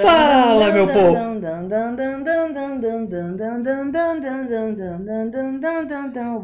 Fala, meu povo!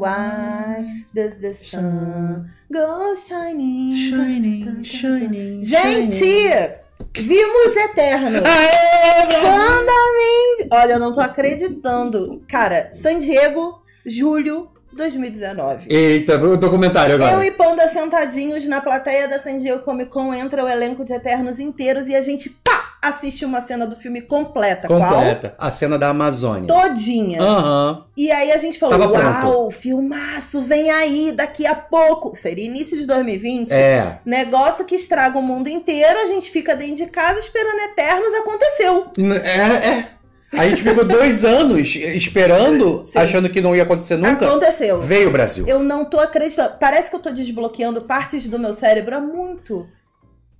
Why does the sun go shining? Shining, shining. Gente! Vimos Eternos! Aê, Quando a Olha, eu não tô acreditando. Cara, San Diego, julho 2019. Eita, o documentário agora. Eu e Panda sentadinhos na plateia da San Diego Comic Con entra o elenco de Eternos inteiros e a gente pá! assiste uma cena do filme completa. Completa. Qual? A cena da Amazônia. Todinha. Uhum. E aí a gente falou: Tava Uau, pronto. filmaço, vem aí, daqui a pouco. Seria início de 2020. É. Negócio que estraga o mundo inteiro, a gente fica dentro de casa esperando Eternos, aconteceu. É, é. A gente ficou dois anos esperando, Sim. achando que não ia acontecer nunca. Aconteceu. Veio o Brasil. Eu não tô acreditando. Parece que eu tô desbloqueando partes do meu cérebro há muito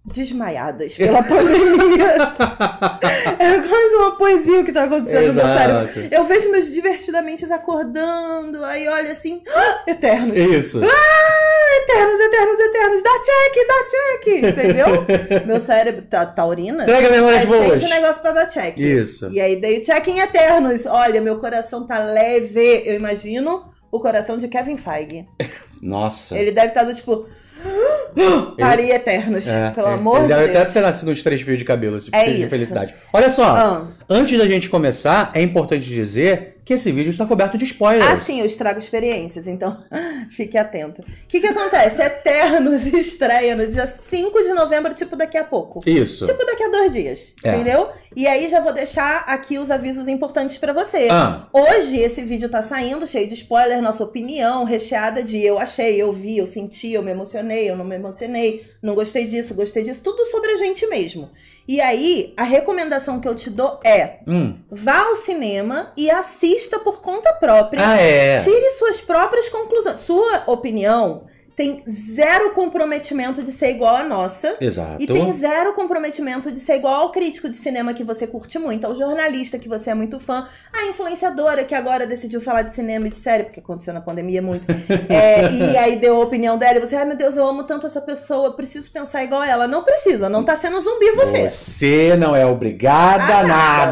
desmaiadas pela pandemia. é quase uma poesia o que tá acontecendo Exato. no meu cérebro. Eu vejo meus divertidamente acordando, aí olha assim, ah, eternos. Isso. Ah, eternos, eternos, eternos, dá check, dá check, entendeu? meu cérebro tá taurina. Tá Traga memórias boas. Cheio de negócio pra dar check. Isso. E aí dei check em eternos. Olha, meu coração tá leve, eu imagino, o coração de Kevin Feige. Nossa. Ele deve estar tá do tipo... Ah, Estaria eternos, é, pelo é, amor de Deus. Deve até ter nascido uns três fios de cabelo, tipo, é de felicidade. Olha só, ah. antes da gente começar, é importante dizer que esse vídeo está coberto de spoilers. Ah, sim, eu estrago experiências, então fique atento. O que, que acontece? Eternos estreia no dia 5 de novembro, tipo daqui a pouco. Isso. Tipo daqui a dois dias, é. entendeu? E aí já vou deixar aqui os avisos importantes para você. Ah. Hoje esse vídeo tá saindo cheio de spoiler, nossa opinião recheada de eu achei, eu vi, eu senti, eu me emocionei, eu não me emocionei, não gostei disso, gostei disso, tudo sobre a gente mesmo. E aí, a recomendação que eu te dou é: hum. vá ao cinema e assista assista por conta própria. Ah, é. Tire suas próprias conclusões. Sua opinião tem zero comprometimento de ser igual à nossa. Exato. E tem zero comprometimento de ser igual ao crítico de cinema que você curte muito, ao jornalista que você é muito fã, à influenciadora que agora decidiu falar de cinema e de série, porque aconteceu na pandemia muito. é, e aí deu a opinião dela e você, ai meu Deus, eu amo tanto essa pessoa, preciso pensar igual a ela. Não precisa, não tá sendo zumbi você. Você não é obrigada a nada. Ah,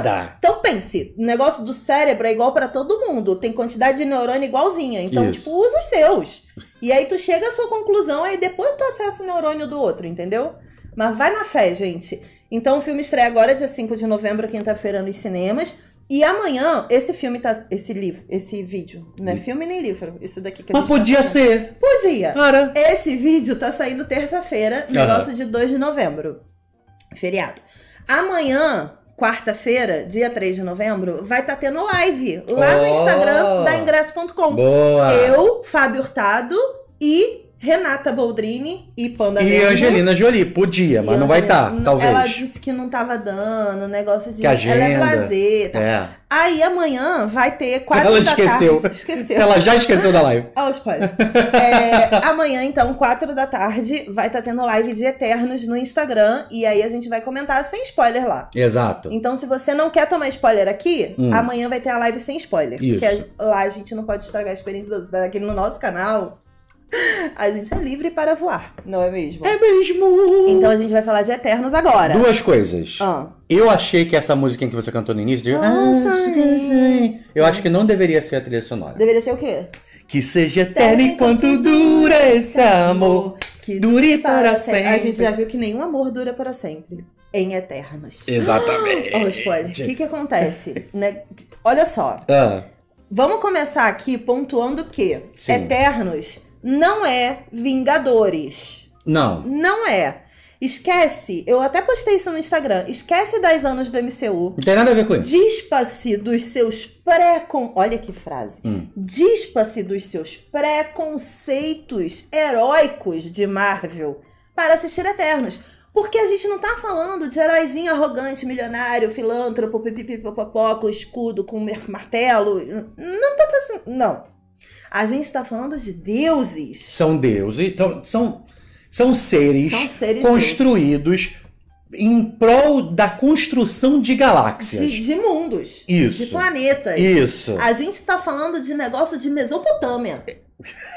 tá. nada. Então pense, o negócio do cérebro é igual para todo mundo, tem quantidade de neurônio igualzinha. Então, Isso. tipo, usa os seus. E aí tu chega à sua conclusão, aí depois tu acessa o neurônio do outro, entendeu? Mas vai na fé, gente. Então o filme estreia agora, dia 5 de novembro, quinta-feira, nos cinemas. E amanhã, esse filme tá. Esse livro, esse vídeo. Não é filme nem livro. Isso daqui que a Mas tá podia tá ser. Podia. Cara. Esse vídeo tá saindo terça-feira, negócio uhum. de 2 de novembro. Feriado. Amanhã, quarta-feira, dia 3 de novembro, vai estar tá tendo live lá oh! no Instagram oh! da ingresso.com. Eu, Fábio Hurtado e Renata Boldrini e Panda E Angelina Jolie, podia, mas e não vai estar, tá, talvez. Ela disse que não tava dando, negócio de. Que agenda, ela é lazer. Tá? É. Aí amanhã vai ter quatro ela da esqueceu. tarde. Esqueceu. Ela já esqueceu da live. Olha ah, o spoiler. É, amanhã, então, quatro da tarde, vai estar tá tendo live de Eternos no Instagram. E aí a gente vai comentar sem spoiler lá. Exato. Então, se você não quer tomar spoiler aqui, hum. amanhã vai ter a live sem spoiler. Isso. Porque lá a gente não pode estragar a experiência daquele no nosso canal. A gente é livre para voar, não é mesmo? É mesmo! Então a gente vai falar de Eternos agora. Duas coisas. Ah. Eu achei que essa música que você cantou no início, de... Nossa, ah, eu acho que não deveria ser a trilha sonora. Deveria ser o quê? Que seja eterno enquanto dura esse amor. Que dure para, sempre. A gente já viu que nenhum amor dura para sempre. Em Eternos. Exatamente. Olha o spoiler. O que, que acontece? né? Olha só. Ah. Vamos começar aqui pontuando que Sim. Eternos não é Vingadores. Não. Não é. Esquece, eu até postei isso no Instagram. Esquece 10 anos do MCU. Não tem nada a ver com isso. Dispa-se dos seus pré-con. Olha que frase. Hum. Dispa-se dos seus preconceitos heróicos de Marvel para assistir Eternos. Porque a gente não tá falando de heróizinho arrogante, milionário, filântropo, pipipipopopó, com escudo, com martelo. Não tá assim. Não. A gente está falando de deuses. São deuses. Então, são, são, seres são seres construídos deuses em prol da construção de galáxias. De, de, mundos. Isso. De planetas. Isso. A gente está falando de negócio de Mesopotâmia.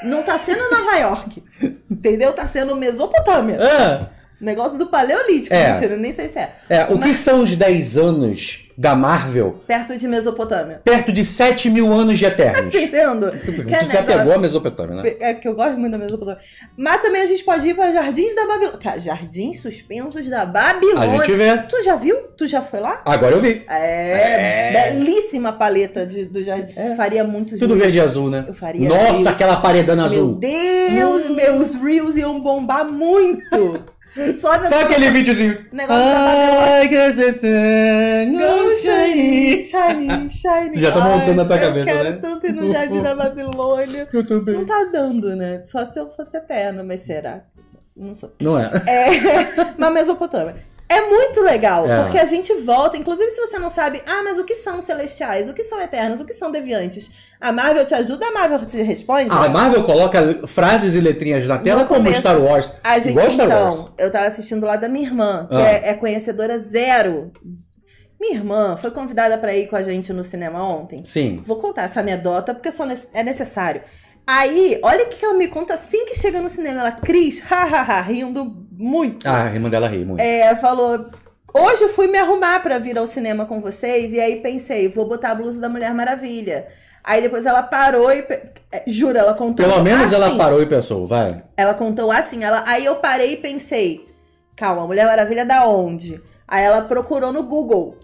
Não está sendo Nova York. Entendeu? Está sendo Mesopotâmia. Ah. Negócio do paleolítico, é. mentira, nem sei se é. é o Mas... que são os 10 anos da Marvel? Perto de Mesopotâmia. Perto de 7 mil anos de Eternos. Entendo. Você já negócio... pegou a Mesopotâmia, né? É que eu gosto muito da Mesopotâmia. Mas também a gente pode ir para Jardins da Babilônia. Cara, Jardins Suspensos da Babilônia. A gente vê. Tu já viu? Tu já foi lá? Agora eu vi. É. é. Belíssima paleta de, do Jardim. É. Faria muito Tudo verde e azul, né? Eu faria. Nossa, reels. aquela paredana azul. Meu Deus, hum. meus reels iam bombar muito. Só, Só aquele da... videozinho. Negócio Ai, da shiny, shiny, shiny. Tu já tá montando na tua cabeça, né? Eu quero tanto ir no Jardim da Babilônia. Eu também. Não tá dando, né? Só se eu fosse eterno, mas será? Não sou. Não é. é... Na Mesopotâmia. É muito legal, é. porque a gente volta. Inclusive, se você não sabe, ah, mas o que são celestiais? O que são eternos? O que são deviantes? A Marvel te ajuda, a Marvel te responde? A Marvel coloca frases e letrinhas na tela, como Star Wars. A gente, Igual Star então, Wars. eu tava assistindo lá da minha irmã, que ah. é, é conhecedora zero minha irmã foi convidada para ir com a gente no cinema ontem. Sim. Vou contar essa anedota porque só é necessário. Aí, olha o que ela me conta assim que chega no cinema. Ela, Cris, hahaha, rindo muito. Ah, a irmã dela ri muito. É, falou. Hoje fui me arrumar para vir ao cinema com vocês e aí pensei, vou botar a blusa da Mulher Maravilha. Aí depois ela parou e. É, jura, ela contou. Pelo menos assim. ela parou e pensou, vai. Ela contou assim. Ela... Aí eu parei e pensei, calma, Mulher Maravilha é da onde? Aí ela procurou no Google.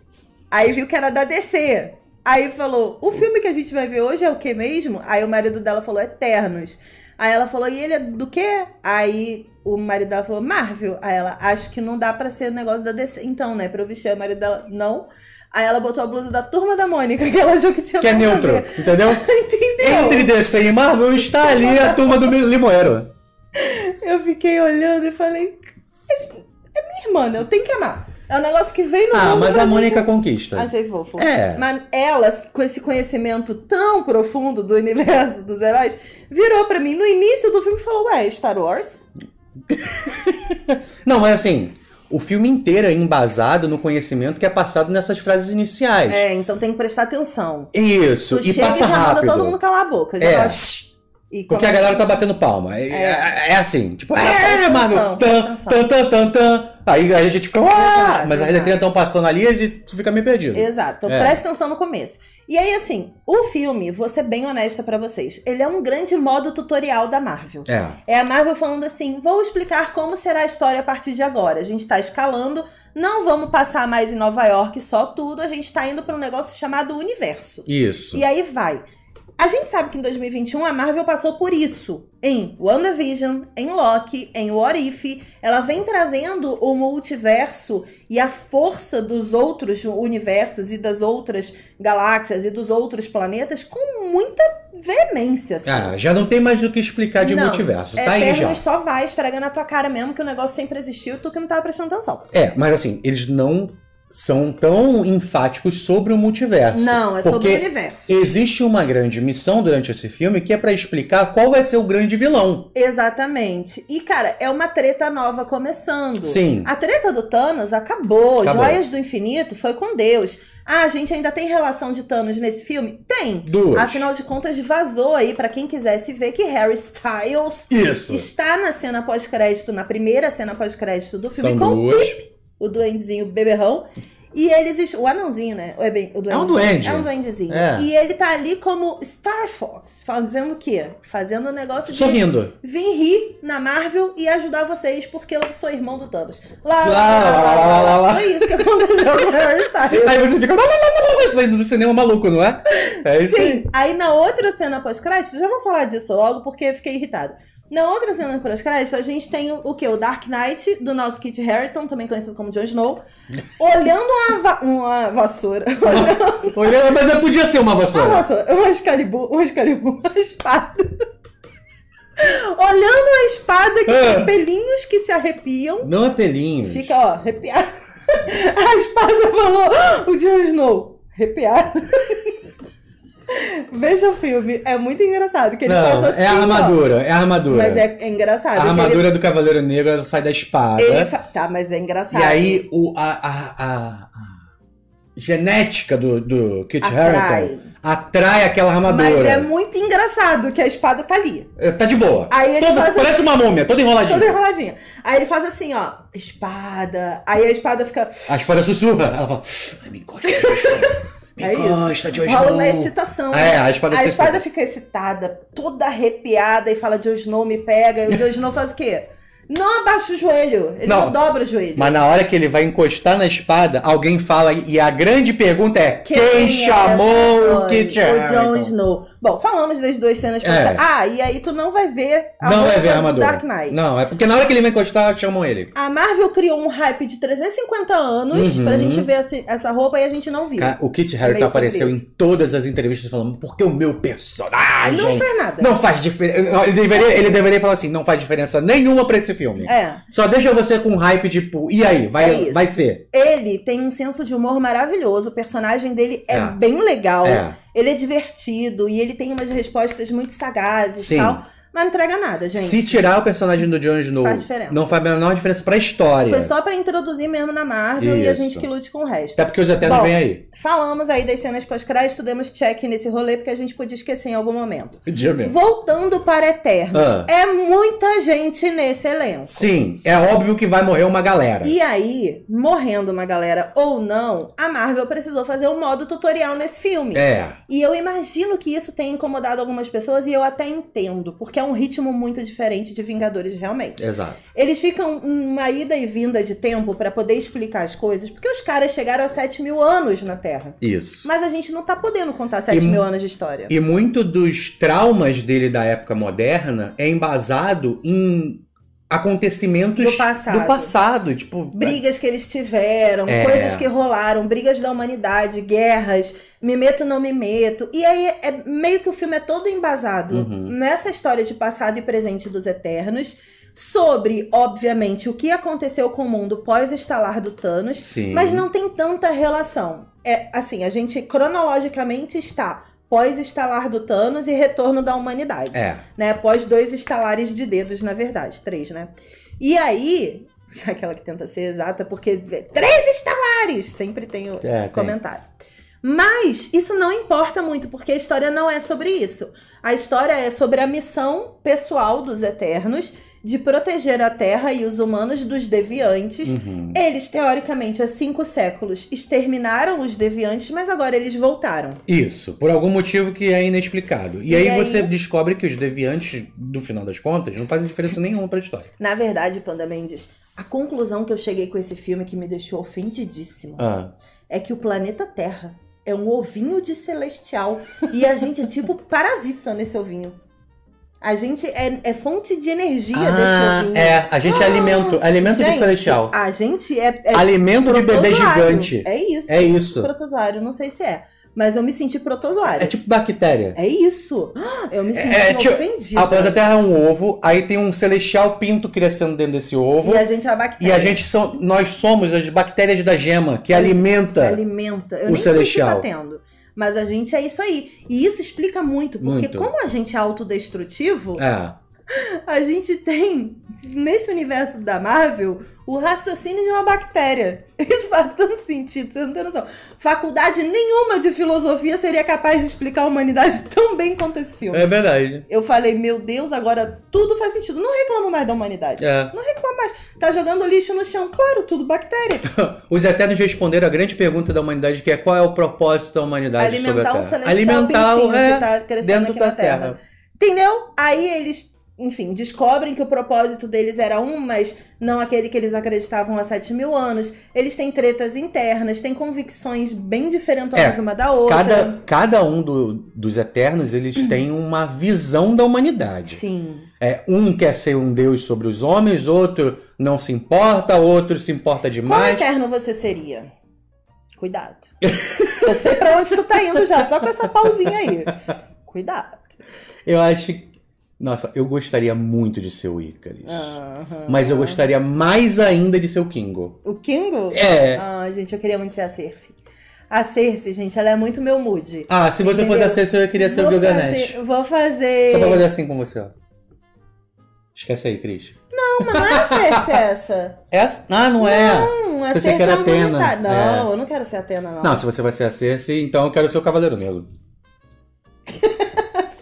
Aí viu que era da DC. Aí falou: o filme que a gente vai ver hoje é o que mesmo? Aí o marido dela falou: Eternos. Aí ela falou: e ele é do quê? Aí o marido dela falou: Marvel. Aí ela: acho que não dá pra ser negócio da DC. Então, né? Pra eu vestir. o marido dela: não. Aí ela botou a blusa da turma da Mônica, que ela achou que tinha Que é neutro, entendeu? entendeu? Entre DC e Marvel está ali a turma do Limoeiro. Eu fiquei olhando e falei: é minha irmã, né? eu tenho que amar. É um negócio que vem no Ah, mas a Mônica conquista. Achei fofo. É. Mas ela, com esse conhecimento tão profundo do universo dos heróis, virou para mim no início do filme e falou: Ué, Star Wars? Não, mas assim, o filme inteiro é embasado no conhecimento que é passado nessas frases iniciais. É, então tem que prestar atenção. Isso, tu e passa e já rápido. manda todo mundo calar a boca. Já é. Fala, e Porque a galera tá batendo palma. É, é, é, é assim, tipo, é, é Marvel. Tan, tan, tan, tan, tan. Aí a gente fica, mas mas as letrinhas estão passando ali e tu fica meio perdido. Exato, então é. presta atenção no começo. E aí, assim, o filme, vou ser bem honesta para vocês, ele é um grande modo tutorial da Marvel. É. É a Marvel falando assim: vou explicar como será a história a partir de agora. A gente tá escalando, não vamos passar mais em Nova York só tudo, a gente tá indo para um negócio chamado universo. Isso. E aí vai. A gente sabe que em 2021 a Marvel passou por isso. Em WandaVision, em Loki, em What If, ela vem trazendo o multiverso e a força dos outros universos e das outras galáxias e dos outros planetas com muita veemência. Assim. Ah, já não tem mais o que explicar de não, multiverso. Tá é, aí já. só vai esfregando a tua cara mesmo que o negócio sempre existiu, tu que não tava prestando atenção. É, mas assim, eles não são tão enfáticos sobre o multiverso. Não, é sobre o universo. Existe uma grande missão durante esse filme que é para explicar qual vai ser o grande vilão. Exatamente. E cara, é uma treta nova começando. Sim. A treta do Thanos acabou. acabou. Joias do Infinito foi com Deus. Ah, a gente ainda tem relação de Thanos nesse filme? Tem. Duas. Afinal de contas, vazou aí para quem quisesse ver que Harry Styles Isso. está na cena pós-crédito, na primeira cena pós-crédito do filme São com duas. Pip o duendezinho beberrão. E eles. O anãozinho, né? É, bem, o duende, é um duende. É um duendezinho. É. E ele tá ali como Star Fox, fazendo o quê? Fazendo o negócio de. Sorrindo. Vim rir na Marvel e ajudar vocês, porque eu sou irmão do Thanos. Lá, lá, lá, lá, lá, lá, lá, lá. Foi isso que aconteceu com Harry Styles. Aí você fica. Lá, saindo do cinema maluco, não é? É isso Sim. Aí, aí na outra cena pós-crédito, já vou falar disso logo, porque fiquei irritado na outra cena pós-crédito, a gente tem o, que? O Dark Knight do nosso Kit Harington, também conhecido como Jon Snow, olhando uma, va uma vassoura. olhando... Mas podia ser uma vassoura. Uma vassoura, um Excalibur, um uma espada. olhando uma espada que tem ah. pelinhos que se arrepiam. Não é pelinho. Fica, ó, arrepiado. a espada falou, o Jon Snow, arrepiado. Veja o filme, é muito engraçado que ele não, faz assim. É a armadura, ó. é a armadura. Mas é, é engraçado. A armadura ele... do Cavaleiro Negro ela é sai da espada. Ele fa... Tá, mas é engraçado. E aí o, a, a, a, genética do, do Kit Harington atrai aquela armadura. Mas é muito engraçado que a espada tá ali. É, tá de boa. Aí ele toda, faz assim, parece uma múmia, toda enroladinha. Toda enroladinha. Aí ele faz assim, ó, espada. Aí a espada fica. A espada sussurra. Ela fala, ai, me encosta. Me é gosta de hoje Rola uma excitação. É, a espada, a espada fica excitada, toda arrepiada e fala de Snow me pega. E o Jon Snow faz o quê? Não abaixa o joelho, ele não, não, dobra o joelho. Mas na hora que ele vai encostar na espada, alguém fala e a grande pergunta é: quem, quem é chamou o Kitchen? O Jon Snow. Bom, falamos das duas cenas. É. Ah, e aí tu não vai ver a não vai ver armadura. Dark Knight. Não, é porque na hora que ele vai encostar, chamam ele. A Marvel criou um hype de 350 anos uhum. pra gente ver essa roupa e a gente não viu. O Kit Harington apareceu em todas as entrevistas falando, porque o meu personagem... Não faz nada. Não faz diferença. Ele deveria, ele deveria falar assim, não faz diferença nenhuma pra esse filme. É. Só deixa você com um hype de, e aí, vai, é vai ser. Ele tem um senso de humor maravilhoso, o personagem dele é, é. bem legal. É ele é divertido e ele tem umas respostas muito sagazes e tal. Mas não entrega nada, gente. Se tirar o personagem do Jon Snow, faz diferença. não faz a menor diferença pra história. Foi só pra introduzir mesmo na Marvel Isso. e a gente que lute com o resto. Até porque os Eternos vêm aí. Falamos aí das cenas pós-crédito, demos check nesse rolê, porque a gente podia esquecer em algum momento. Dia mesmo. Voltando para Eternos, ah. é muita gente nesse elenco. Sim, é óbvio que vai morrer uma galera. E aí, morrendo uma galera ou não, a Marvel precisou fazer um modo tutorial nesse filme. É. E eu imagino que isso tenha incomodado algumas pessoas e eu até entendo, porque é um um ritmo muito diferente de Vingadores, realmente. Exato. Eles ficam uma ida e vinda de tempo para poder explicar as coisas, porque os caras chegaram a 7 mil anos na Terra. Isso. Mas a gente não tá podendo contar 7 e, mil anos de história. E muito dos traumas dele da época moderna é embasado em acontecimentos do passado. do passado. tipo né? brigas que eles tiveram, é... coisas que rolaram, brigas da humanidade, guerras, me meto não me meto. E aí é meio que o filme é todo embasado uhum. nessa história de passado e presente dos eternos. Sobre, obviamente, o que aconteceu com o mundo pós-estalar do Thanos, Sim. mas não tem tanta relação. É assim, a gente cronologicamente está pós-estalar do Thanos e retorno da humanidade. É. Né? Pós dois estalares de dedos, na verdade. Três, né? E aí, aquela que tenta ser exata, porque três estalares! Sempre tem o é, comentário. Tem. Mas isso não importa muito, porque a história não é sobre isso. A história é sobre a missão pessoal dos Eternos de proteger a Terra e os humanos dos deviantes. Uhum. Eles, teoricamente, há cinco séculos exterminaram os deviantes, mas agora eles voltaram. Isso, por algum motivo que é inexplicado. E, e aí, aí, você descobre que os deviantes, do final das contas, não fazem diferença nenhuma para a história. Na verdade, Panda Mendes, a conclusão que eu cheguei com esse filme que me deixou ofendidíssimo ah. é que o planeta Terra é um ovinho de celestial e a gente é tipo parasita nesse ovinho. A gente é, é fonte de energia ah, desse ovinho. É, a gente é ah, é alimento. Alimento gente, de celestial. A gente é. é alimento de bebê gigante. É isso. É isso. Protozoário, não sei se é. Mas eu me senti protozoário. É tipo bactéria. É isso. Eu me é, senti é, tipo, A Terra é um ovo, aí tem um celestial pinto crescendo dentro desse ovo. E a gente é a bactéria. E a gente são, nós somos as bactérias da gema que é, alimenta. alimenta. Eu o nem tá celestial. sei se tá tendo. Mas a gente é isso aí. E isso explica muito, porque muito. como a gente é autodestrutivo, é. a gente tem nesse universo da Marvel, o raciocínio de uma bactéria. Isso faz tanto sentido, você não tem noção. Faculdade nenhuma de filosofia seria capaz de explicar a humanidade tão bem quanto esse filme. É verdade. Eu falei, meu Deus, agora tudo faz sentido. Não reclamo mais da humanidade. É. Não reclamo mais. Tá jogando lixo no chão. Claro, tudo bactéria. Os Eternos responderam a grande pergunta da humanidade, que é qual é o propósito da humanidade Alimentar sobre a Terra. Um Alimentar um é, que tá crescendo dentro aqui da na terra. terra. Entendeu? Aí eles enfim, descobrem que o propósito deles era um, mas não aquele que eles acreditavam há 7 mil anos. Eles têm tretas internas, têm convicções bem diferentes é, uma da outra. Cada, cada um do, dos Eternos, eles uhum. têm uma visão da humanidade. Sim. É, um quer ser um deus sobre os homens, outro não se importa, outro se importa demais. Qual Eterno você seria? Cuidado. Eu sei pra onde tu tá indo já, só com essa pausinha aí. Cuidado. Eu acho nossa, eu gostaria muito de ser o Icarus. Mas eu gostaria mais ainda de ser o Kingo. O Kingo? É. Ah, gente, eu queria muito ser a Cersei. A Cersei, gente, ela é muito meu mood. Ah, se você entendeu? fosse a Cersei, eu queria ser vou o Gilgamesh. Fazer, vou fazer... Só pra fazer assim com você, ó. Esquece aí, Cris. Não, mas não é a Cersei essa. Essa? É ah, não, é. Não, a Cersei é a Atena. Não, é. eu não quero ser Atena, não. Não, se você vai ser a Cersei, então eu quero ser o Cavaleiro Negro.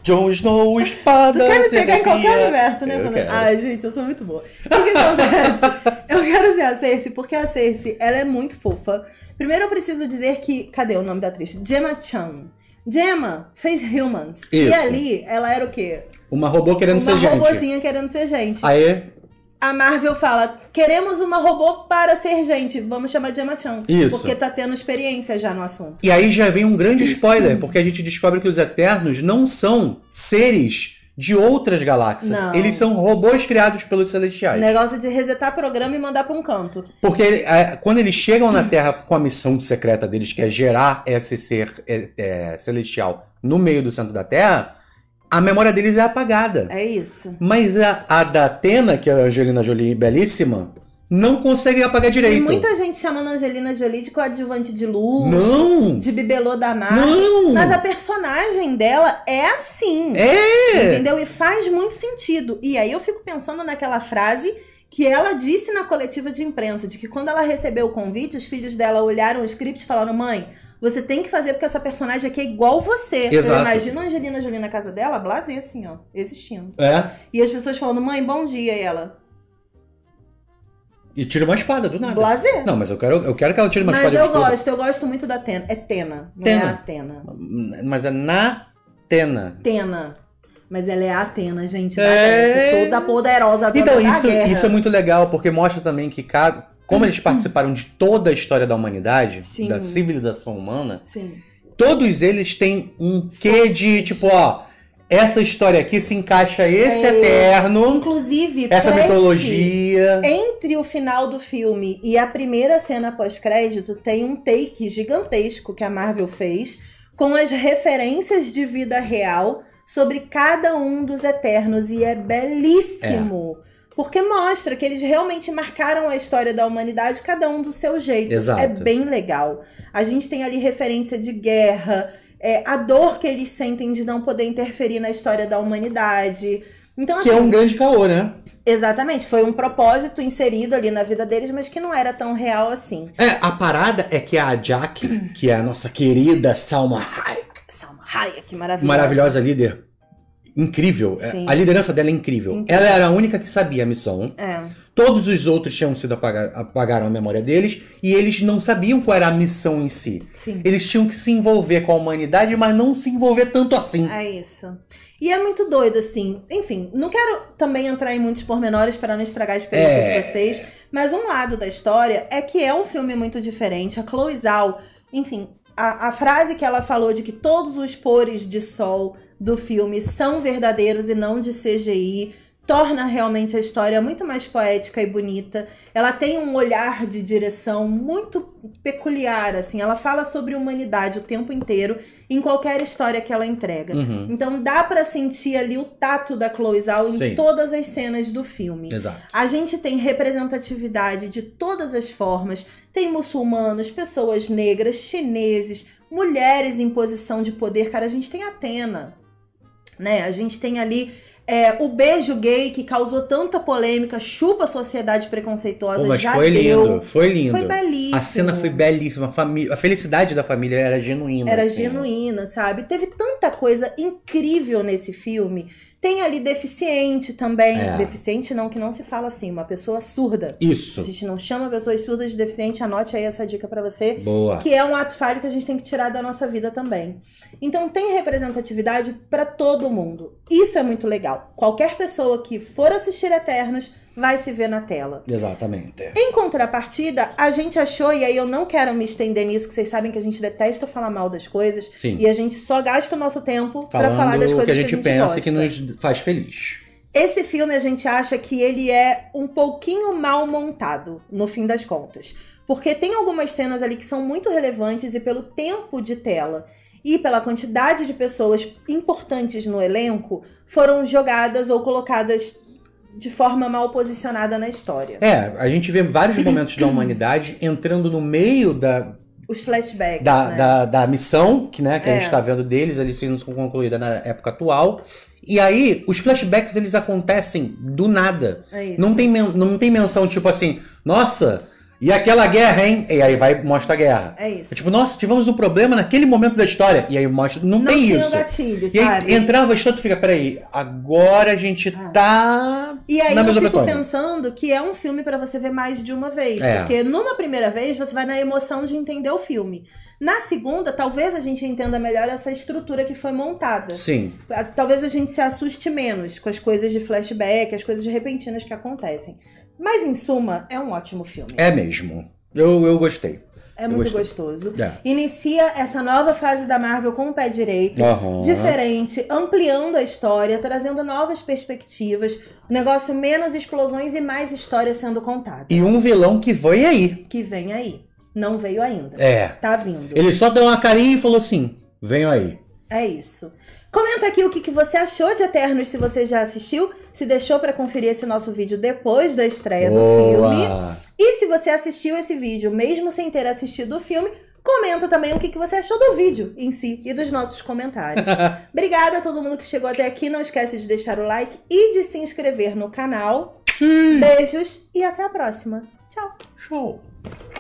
John Snow, espada. Tu quer me pegar em qualquer universo, né, Fernando? Ai, gente, eu sou muito boa. O que acontece? eu quero ser a Cersei, porque a Cersei, ela é muito fofa. Primeiro eu preciso dizer que. Cadê o nome da atriz? Gemma Chan. Gemma fez Humans. Isso. E ali, ela era o quê? Uma robô querendo uma ser gente. Uma robôzinha querendo ser gente. Aí, a Marvel fala: queremos uma robô para ser gente. Vamos chamar de Emma Chan. Isso. Porque tá tendo experiência já no assunto. E aí já vem um grande spoiler, porque a gente descobre que os Eternos não são seres de outras galáxias. Não. Eles são robôs criados pelos celestiais. Negócio de resetar programa e mandar para um canto. Porque é, quando eles chegam na Terra com a missão secreta deles, que é gerar esse ser é, é, celestial no meio do centro da Terra a memória deles é apagada. É isso. Mas a, a da Atena, que é a Angelina Jolie belíssima, não consegue apagar direito. Tem muita gente chamando Angelina Jolie de coadjuvante de luz. Não! De bibelô da Marvel. Não! Mas a personagem dela é assim. É! Entendeu? E faz muito sentido. E aí eu fico pensando naquela frase que ela disse na coletiva de imprensa de que quando ela recebeu o convite, os filhos dela olharam o script e falaram: "Mãe, você tem que fazer porque essa personagem aqui é igual você. Exato. Eu imagino a Angelina Jolie na casa dela, blasé assim, ó, existindo. É. E as pessoas falando: "Mãe, bom dia", e ela: e tira uma espada do nada. Blazer. Não, mas eu quero, eu quero que ela tire uma mas espada. Mas eu gosto, eu gosto muito da Tena. É Tena, não Tena. é Mas é na Tena. Tena. Mas ela é a Atena, gente. É... toda poderosa. Toda então, isso, guerra. isso é muito legal, porque mostra também que cada, como eles uhum. participaram de toda a história da humanidade, Sim. da civilização humana, Sim. todos eles têm um quê de tipo, ó. Essa história aqui se encaixa esse é, eterno. Inclusive, essa preste, mitologia. Entre o final do filme e a primeira cena pós-crédito, tem um take gigantesco que a Marvel fez com as referências de vida real sobre cada um dos Eternos. E é belíssimo. É. Porque mostra que eles realmente marcaram a história da humanidade, cada um do seu jeito. Exato. É bem legal. A gente tem ali referência de guerra, é, a dor que eles sentem de não poder interferir na história da humanidade. Então, assim, que é um assim, grande caô, né? Exatamente, foi um propósito inserido ali na vida deles, mas que não era tão real assim. É, a parada é que a Jack, que é a nossa querida Salma Hayek, maravilhosa. Maravilhosa líder. Incrível. É, Sim. A liderança dela é incrível. incrível. Ela era a única que sabia a missão. É. Todos os outros tinham sido apagar, apagaram a memória deles e eles não sabiam qual era a missão em si. Sim. Eles tinham que se envolver com a humanidade, mas não se envolver tanto assim. É isso. E é muito doido, assim. Enfim, não quero também entrar em muitos pormenores para não estragar a experiência é... de vocês, mas um lado da história é que é um filme muito diferente. A Chloe Zhao, enfim, a, a frase que ela falou de que todos os pores de sol do filme são verdadeiros e não de CGI torna realmente a história muito mais poética e bonita. Ela tem um olhar de direção muito peculiar, assim. Ela fala sobre humanidade o tempo inteiro em qualquer história que ela entrega. Uhum. Então dá para sentir ali o tato da Chloe Zhao em Sim. todas as cenas do filme. Exato. A gente tem representatividade de todas as formas. Tem muçulmanos, pessoas negras, chineses, mulheres em posição de poder. Cara, a gente tem Atena, né? A gente tem ali é, o beijo gay que causou tanta polêmica, chupa a sociedade preconceituosa. Pô, mas já foi deu. lindo, foi lindo. Foi belíssimo. A cena foi belíssima. A, família, a felicidade da família era genuína. Era assim. genuína, sabe? Teve tanta coisa incrível nesse filme tem ali deficiente também. É. Deficiente não, que não se fala assim, uma pessoa surda. Isso. A gente não chama pessoas surdas de deficiente, anote aí essa dica para você. Boa. Que é um ato falho que a gente tem que tirar da nossa vida também. Então tem representatividade para todo mundo. Isso é muito legal. Qualquer pessoa que for assistir Eternos vai se ver na tela. Exatamente. Em contrapartida, a gente achou, e aí eu não quero me estender nisso, que vocês sabem que a gente detesta falar mal das coisas. Sim. E a gente só gasta o nosso tempo para falar das coisas que a gente, que a gente pensa gosta. que nos faz feliz. Esse filme a gente acha que ele é um pouquinho mal montado, no fim das contas. Porque tem algumas cenas ali que são muito relevantes e pelo tempo de tela e pela quantidade de pessoas importantes no elenco, foram jogadas ou colocadas de forma mal posicionada na história. É, a gente vê vários momentos da humanidade entrando no meio da. Os flashbacks. Da, né? da, da missão que, né, que é. a gente está é. vendo deles, ali sendo concluída na época atual. E aí, os flashbacks eles acontecem do nada. É não, tem, não tem menção tipo assim, nossa, e aquela guerra, hein? E aí vai mostra a guerra. É isso. É tipo, nossa, tivemos um problema naquele momento da história. E aí mostra. Não, não tem tinha isso. Um gatilho, e sabe? Aí, entrava a história, tu fica, peraí, agora a gente ah. tá. E aí na eu fico pensando que é um filme para você ver mais de uma vez. É. Porque numa primeira vez você vai na emoção de entender o filme. Na segunda, talvez a gente entenda melhor essa estrutura que foi montada. Sim. Talvez a gente se assuste menos com as coisas de flashback, as coisas repentinas que acontecem. Mas, em suma, é um ótimo filme. É mesmo. Eu, eu gostei. É muito gostoso. É. Inicia essa nova fase da Marvel com o pé direito, uhum. diferente, ampliando a história, trazendo novas perspectivas, negócio menos explosões e mais história sendo contada. E um vilão que vem aí. Que vem aí. Não veio ainda. É. Tá vindo. Ele só deu uma carinha e falou assim: venho aí. É isso. Comenta aqui o que, que você achou de Eternos, se você já assistiu, se deixou para conferir esse nosso vídeo depois da estreia Boa. do filme. E se você assistiu esse vídeo, mesmo sem ter assistido o filme, comenta também o que, que você achou do vídeo em si e dos nossos comentários. Obrigada a todo mundo que chegou até aqui. Não esquece de deixar o like e de se inscrever no canal. Sim. Beijos e até a próxima. Tchau. Tchau.